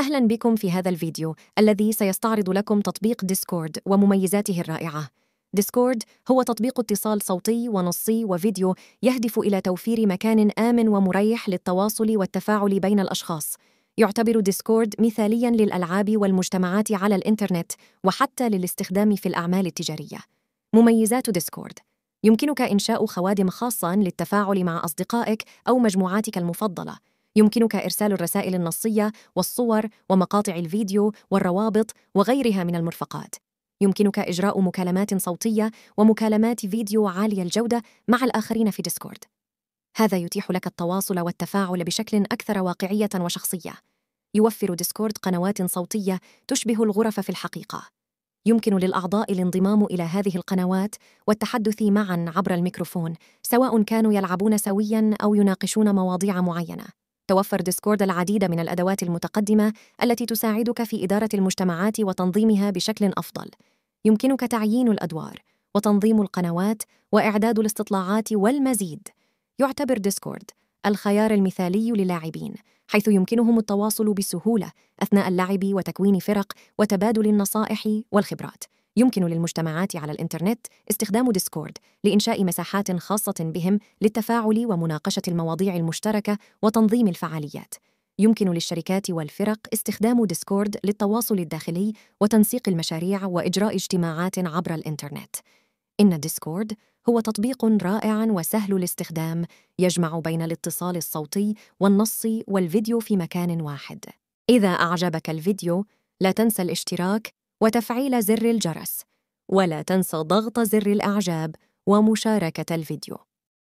أهلا بكم في هذا الفيديو الذي سيستعرض لكم تطبيق ديسكورد ومميزاته الرائعة ديسكورد هو تطبيق اتصال صوتي ونصي وفيديو يهدف إلى توفير مكان آمن ومريح للتواصل والتفاعل بين الأشخاص يعتبر ديسكورد مثاليا للألعاب والمجتمعات على الإنترنت وحتى للاستخدام في الأعمال التجارية مميزات ديسكورد يمكنك إنشاء خوادم خاصة للتفاعل مع أصدقائك أو مجموعاتك المفضلة يمكنك إرسال الرسائل النصية والصور ومقاطع الفيديو والروابط وغيرها من المرفقات. يمكنك إجراء مكالمات صوتية ومكالمات فيديو عالية الجودة مع الآخرين في ديسكورد. هذا يتيح لك التواصل والتفاعل بشكل أكثر واقعية وشخصية. يوفر ديسكورد قنوات صوتية تشبه الغرف في الحقيقة. يمكن للأعضاء الانضمام إلى هذه القنوات والتحدث معًا عبر الميكروفون، سواء كانوا يلعبون سويًا أو يناقشون مواضيع معينة. توفر ديسكورد العديد من الأدوات المتقدمة التي تساعدك في إدارة المجتمعات وتنظيمها بشكل أفضل. يمكنك تعيين الأدوار، وتنظيم القنوات، وإعداد الاستطلاعات والمزيد. يعتبر ديسكورد الخيار المثالي للاعبين، حيث يمكنهم التواصل بسهولة أثناء اللعب وتكوين فرق وتبادل النصائح والخبرات. يمكن للمجتمعات على الإنترنت استخدام ديسكورد لإنشاء مساحات خاصة بهم للتفاعل ومناقشة المواضيع المشتركة وتنظيم الفعاليات. يمكن للشركات والفرق استخدام ديسكورد للتواصل الداخلي وتنسيق المشاريع وإجراء اجتماعات عبر الإنترنت. إن ديسكورد هو تطبيق رائع وسهل الاستخدام يجمع بين الاتصال الصوتي والنص والفيديو في مكان واحد. إذا أعجبك الفيديو، لا تنسى الاشتراك وتفعيل زر الجرس ولا تنسى ضغط زر الأعجاب ومشاركة الفيديو